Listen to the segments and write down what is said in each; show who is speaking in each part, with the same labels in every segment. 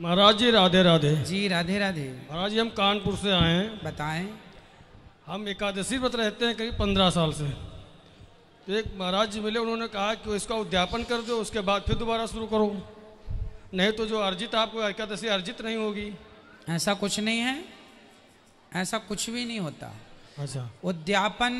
Speaker 1: महाराज जी राधे राधे जी राधे राधे महाराज जी हम कानपुर से आए हैं बताएं हम एकादशी व्रत रहते हैं करीब पंद्रह साल से तो एक महाराज जी मिले उन्होंने कहा कि इसका उद्यापन कर दो उसके बाद फिर दोबारा शुरू करो नहीं तो जो अर्जित आपको एकादशी अर्जित नहीं होगी
Speaker 2: ऐसा कुछ नहीं है ऐसा कुछ भी नहीं होता अच्छा उद्यापन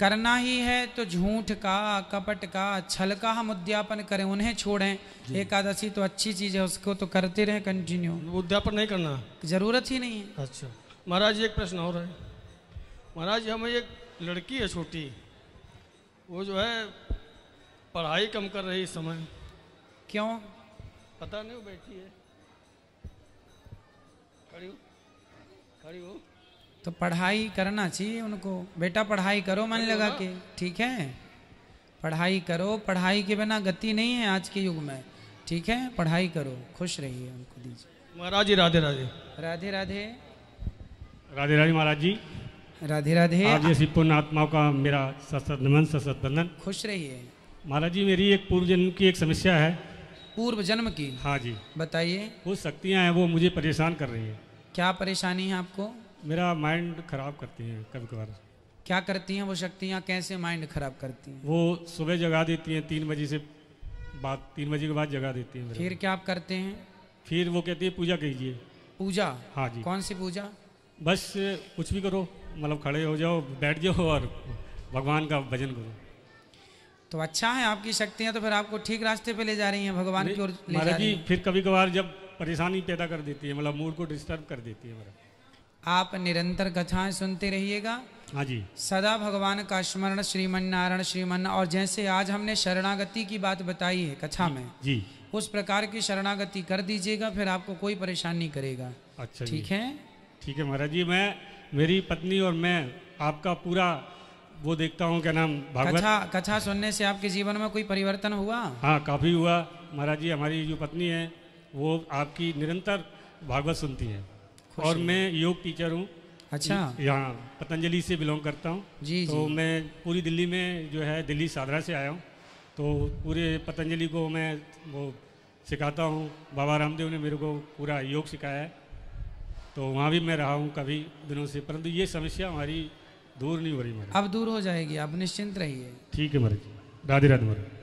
Speaker 2: करना ही है तो झूठ का कपट का छल का हम उद्यापन करें उन्हें छोड़ें एकादशी तो अच्छी चीज है उसको तो करते रहे कंटिन्यू उद्यापन नहीं करना जरूरत ही नहीं है
Speaker 1: अच्छा महाराज एक प्रश्न हो रहा है महाराज हमें एक लड़की है छोटी वो जो है पढ़ाई कम कर रही इस समय क्यों पता नहीं वो बैठी है खड़ी हो खड़ी हो
Speaker 2: तो पढ़ाई करना चाहिए उनको बेटा पढ़ाई करो मन लगा के ठीक है पढ़ाई करो पढ़ाई के बिना गति नहीं है आज के युग में ठीक है पढ़ाई करो खुश रहिए उनको दीजिए
Speaker 1: महाराज जी राधे राधे राधे राधे
Speaker 3: राधे राधे महाराज जी राधे राधे जैसी पूर्ण आत्माओं का मेरा सशत नमन सशत बंधन खुश रहिए महाराज जी मेरी एक पूर्व जन्म की एक समस्या है पूर्व जन्म की हाँ जी बताइए वो शक्तियाँ हैं वो मुझे परेशान कर रही है क्या परेशानी है आपको मेरा माइंड खराब करती हैं कभी कभार
Speaker 2: क्या करती हैं वो शक्तियाँ कैसे माइंड खराब करती हैं
Speaker 3: वो सुबह जगा देती हैं तीन बजे से बात तीन बजे के बाद जगा देती हैं फिर क्या आप करते हैं फिर वो कहती है पूजा कीजिए पूजा हाँ जी कौन सी पूजा बस कुछ भी करो मतलब खड़े हो जाओ बैठ जाओ और भगवान का भजन करो
Speaker 2: तो अच्छा है आपकी शक्तियाँ तो फिर आपको ठीक रास्ते पे ले जा रही हैं भगवान की ओर जी
Speaker 3: फिर कभी कभार जब परेशानी पैदा कर देती है मतलब मूड को डिस्टर्ब कर देती है मेरा
Speaker 2: आप निरंतर कथाएं सुनते रहिएगा हाँ जी सदा भगवान का स्मरण श्रीमन नारायण श्रीमन और जैसे आज हमने शरणागति की बात बताई है कथा में जी उस प्रकार की शरणागति कर दीजिएगा फिर आपको कोई परेशान नहीं करेगा अच्छा ठीक है
Speaker 3: ठीक है महाराज जी मैं मेरी पत्नी और मैं आपका पूरा वो देखता हूँ क्या नाम भागवत कथा
Speaker 2: कथा सुनने से आपके जीवन में कोई परिवर्तन हुआ
Speaker 3: हाँ काफी हुआ महाराज जी हमारी जो पत्नी है वो आपकी निरंतर भागवत सुनती है और मैं योग टीचर हूँ अच्छा यहाँ पतंजलि से बिलोंग करता हूँ जी तो जी। मैं पूरी दिल्ली में जो है दिल्ली सादरा से आया हूँ तो पूरे पतंजलि को मैं वो सिखाता हूँ बाबा रामदेव ने मेरे को पूरा योग सिखाया है तो वहाँ भी मैं रहा हूँ कभी दिनों से परंतु ये समस्या हमारी दूर नहीं हो रही
Speaker 2: अब दूर हो जाएगी आप निश्चिंत रहिए
Speaker 3: ठीक है महाराज राधे राधे महाराज